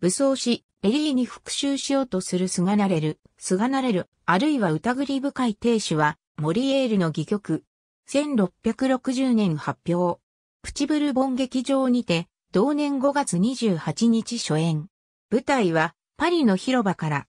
武装し、エリーに復讐しようとするすがなれる、すがなれる、あるいは疑り深い亭主は、モリエールの戯曲。1660年発表。プチブルボン劇場にて、同年5月28日初演。舞台は、パリの広場から。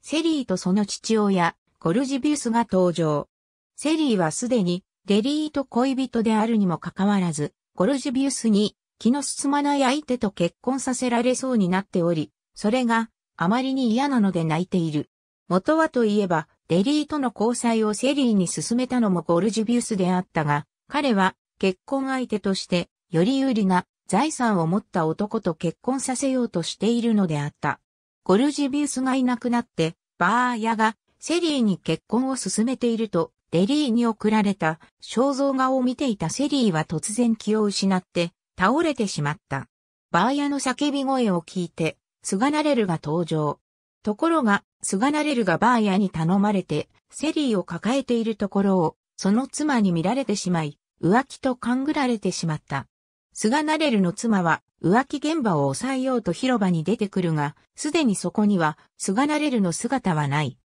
セリーとその父親、ゴルジビウスが登場。セリーはすでに、レリーと恋人であるにもかかわらず、ゴルジビウスに気の進まない相手と結婚させられそうになっており、それがあまりに嫌なので泣いている。元はといえば、デリーとの交際をセリーに進めたのもゴルジュビウスであったが、彼は結婚相手としてより有利な財産を持った男と結婚させようとしているのであった。ゴルジビウスがいなくなって、バーヤがセリーに結婚を進めていると、デリーに送られた肖像画を見ていたセリーは突然気を失って、倒れてしまった。バーヤの叫び声を聞いて、スガナレルが登場。ところが、スガナレルがバーヤに頼まれて、セリーを抱えているところを、その妻に見られてしまい、浮気と勘ぐられてしまった。スガナレルの妻は、浮気現場を抑えようと広場に出てくるが、すでにそこには、スガナレルの姿はない。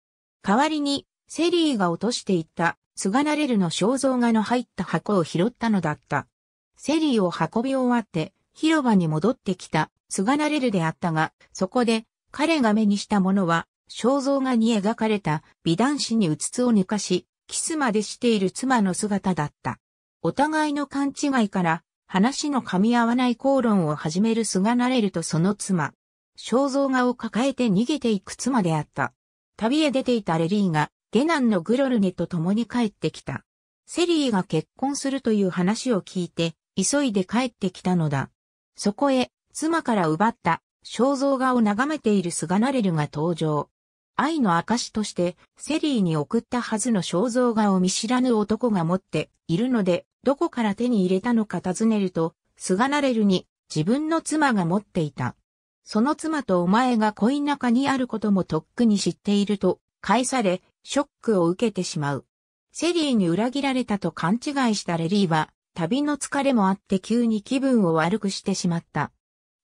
代わりに、セリーが落としていった、スガナレルの肖像画の入った箱を拾ったのだった。セリーを運び終わって広場に戻ってきたスガナレルであったが、そこで彼が目にしたものは肖像画に描かれた美男子にうつつを抜かし、キスまでしている妻の姿だった。お互いの勘違いから話の噛み合わない口論を始めるスガナレルとその妻。肖像画を抱えて逃げていく妻であった。旅へ出ていたレリーが、下男のグロルネと共に帰ってきた。セリーが結婚するという話を聞いて、急いで帰ってきたのだ。そこへ、妻から奪った肖像画を眺めている菅ナレルが登場。愛の証として、セリーに送ったはずの肖像画を見知らぬ男が持っているので、どこから手に入れたのか尋ねると、菅ナレルに自分の妻が持っていた。その妻とお前が恋仲にあることもとっくに知っていると、返され、ショックを受けてしまう。セリーに裏切られたと勘違いしたレリーは、旅の疲れもあって急に気分を悪くしてしまった。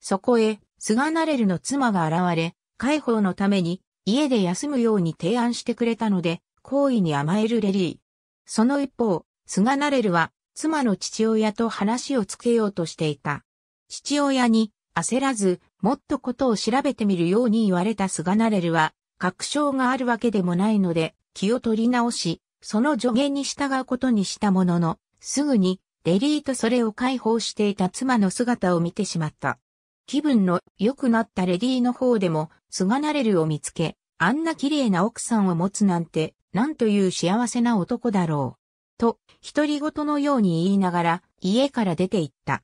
そこへ、菅ナレルの妻が現れ、解放のために、家で休むように提案してくれたので、好意に甘えるレリー。その一方、菅ナレルは、妻の父親と話をつけようとしていた。父親に、焦らず、もっとことを調べてみるように言われた菅ナレルは、確証があるわけでもないので、気を取り直し、その助言に従うことにしたものの、すぐにレリーとそれを解放していた妻の姿を見てしまった。気分の良くなったレディーの方でも、すがなれるを見つけ、あんな綺麗な奥さんを持つなんて、なんという幸せな男だろう。と、独り言のように言いながら、家から出て行った。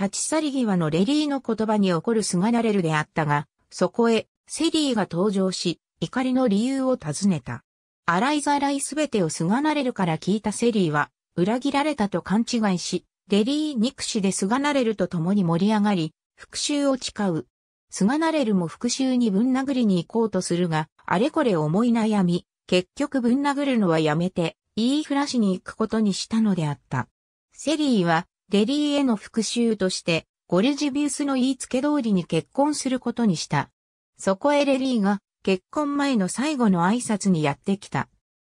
立ち去り際のレリーの言葉に怒るすがなれるであったが、そこへ、セリーが登場し、怒りの理由を尋ねた。洗いざらいすべてをすがなれるから聞いたセリーは、裏切られたと勘違いし、レリー憎しで菅がなれると共に盛り上がり、復讐を誓う。菅ナなれるも復讐にぶん殴りに行こうとするが、あれこれ思い悩み、結局ぶん殴るのはやめて、言いふらしに行くことにしたのであった。セリーは、レリーへの復讐として、ゴルジビウスの言いつけ通りに結婚することにした。そこへレリーが、結婚前の最後の挨拶にやってきた。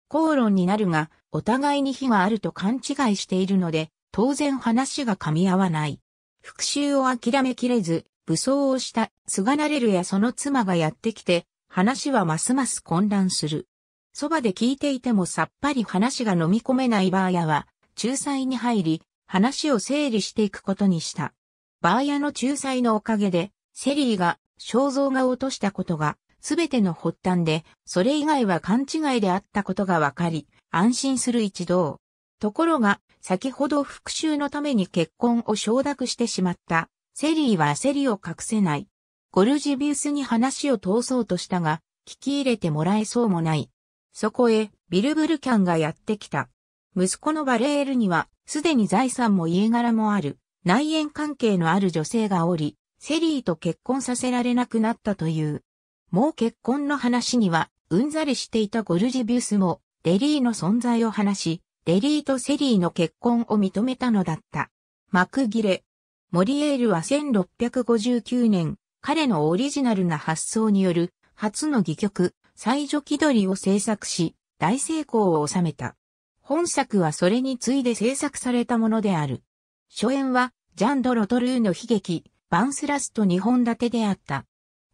口論になるが、お互いに非があると勘違いしているので、当然話が噛み合わない。復讐を諦めきれず、武装をした、菅なれるやその妻がやってきて、話はますます混乱する。そばで聞いていてもさっぱり話が飲み込めないバーヤは、仲裁に入り、話を整理していくことにした。バーヤの仲裁のおかげで、セリーが、肖像画を落としたことが、すべての発端で、それ以外は勘違いであったことがわかり、安心する一同。ところが、先ほど復讐のために結婚を承諾してしまった、セリーは焦りを隠せない。ゴルジビウスに話を通そうとしたが、聞き入れてもらえそうもない。そこへ、ビルブルキャンがやってきた。息子のバレールには、すでに財産も家柄もある、内縁関係のある女性がおり、セリーと結婚させられなくなったという。もう結婚の話には、うんざりしていたゴルジビウスも、デリーの存在を話し、デリーとセリーの結婚を認めたのだった。幕切れ。モリエールは1659年、彼のオリジナルな発想による初の戯曲、最女気取りを制作し、大成功を収めた。本作はそれに次いで制作されたものである。初演は、ジャンド・ロトルーの悲劇、バンスラスト2本立てであった。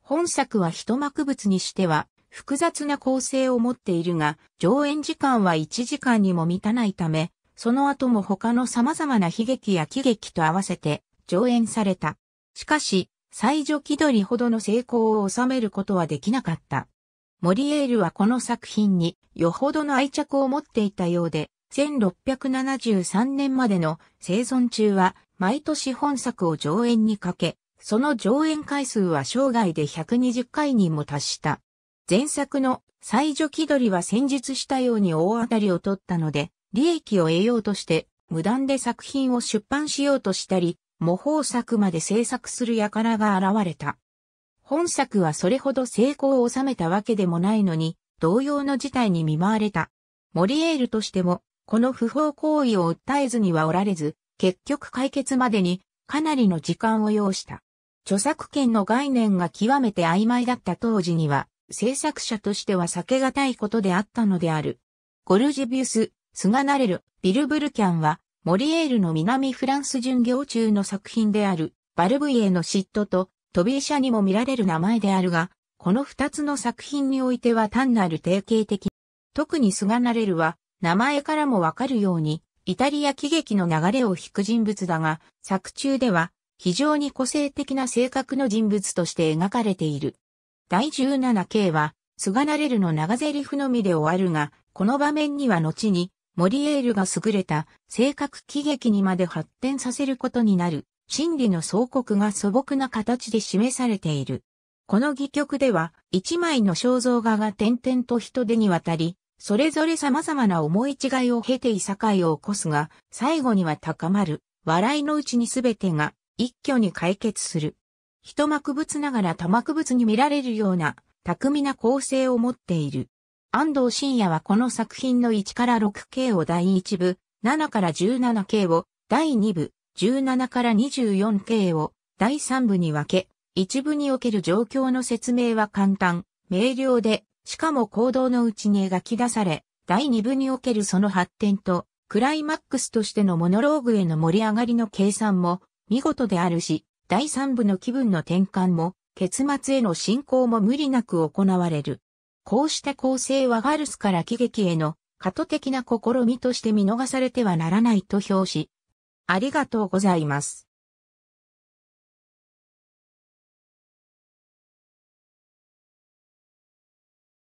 本作は一幕物にしては、複雑な構成を持っているが、上演時間は1時間にも満たないため、その後も他の様々な悲劇や喜劇と合わせて上演された。しかし、最女気取りほどの成功を収めることはできなかった。モリエールはこの作品によほどの愛着を持っていたようで、1673年までの生存中は毎年本作を上演にかけ、その上演回数は生涯で120回にも達した。前作の最女気取りは戦術したように大当たりを取ったので、利益を得ようとして、無断で作品を出版しようとしたり、模倣作まで制作する輩が現れた。本作はそれほど成功を収めたわけでもないのに、同様の事態に見舞われた。モリエールとしても、この不法行為を訴えずにはおられず、結局解決までにかなりの時間を要した。著作権の概念が極めて曖昧だった当時には、制作者としては避けがたいことであったのである。ゴルジビウス、スガナレル、ビルブルキャンは、モリエールの南フランス巡業中の作品である、バルブイエの嫉妬と、トビーシャにも見られる名前であるが、この二つの作品においては単なる定型的。特にスガナレルは、名前からもわかるように、イタリア喜劇の流れを引く人物だが、作中では、非常に個性的な性格の人物として描かれている。第17系は、菅なれるの長台詞のみで終わるが、この場面には後に、モリエールが優れた、性格喜劇にまで発展させることになる、真理の総国が素朴な形で示されている。この戯曲では、一枚の肖像画が点々と人手に渡り、それぞれ様々な思い違いを経ていさかいを起こすが、最後には高まる、笑いのうちにすべてが、一挙に解決する。一幕物ながら多幕物に見られるような巧みな構成を持っている。安藤晋也はこの作品の1から 6K を第1部、7から 17K を第2部、17から 24K を第3部に分け、一部における状況の説明は簡単、明瞭で、しかも行動のうちに描き出され、第二部におけるその発展と、クライマックスとしてのモノローグへの盛り上がりの計算も見事であるし、第三部の気分の転換も、結末への進行も無理なく行われる。こうした構成はガルスから喜劇への過渡的な試みとして見逃されてはならないと表し、ありがとうございます。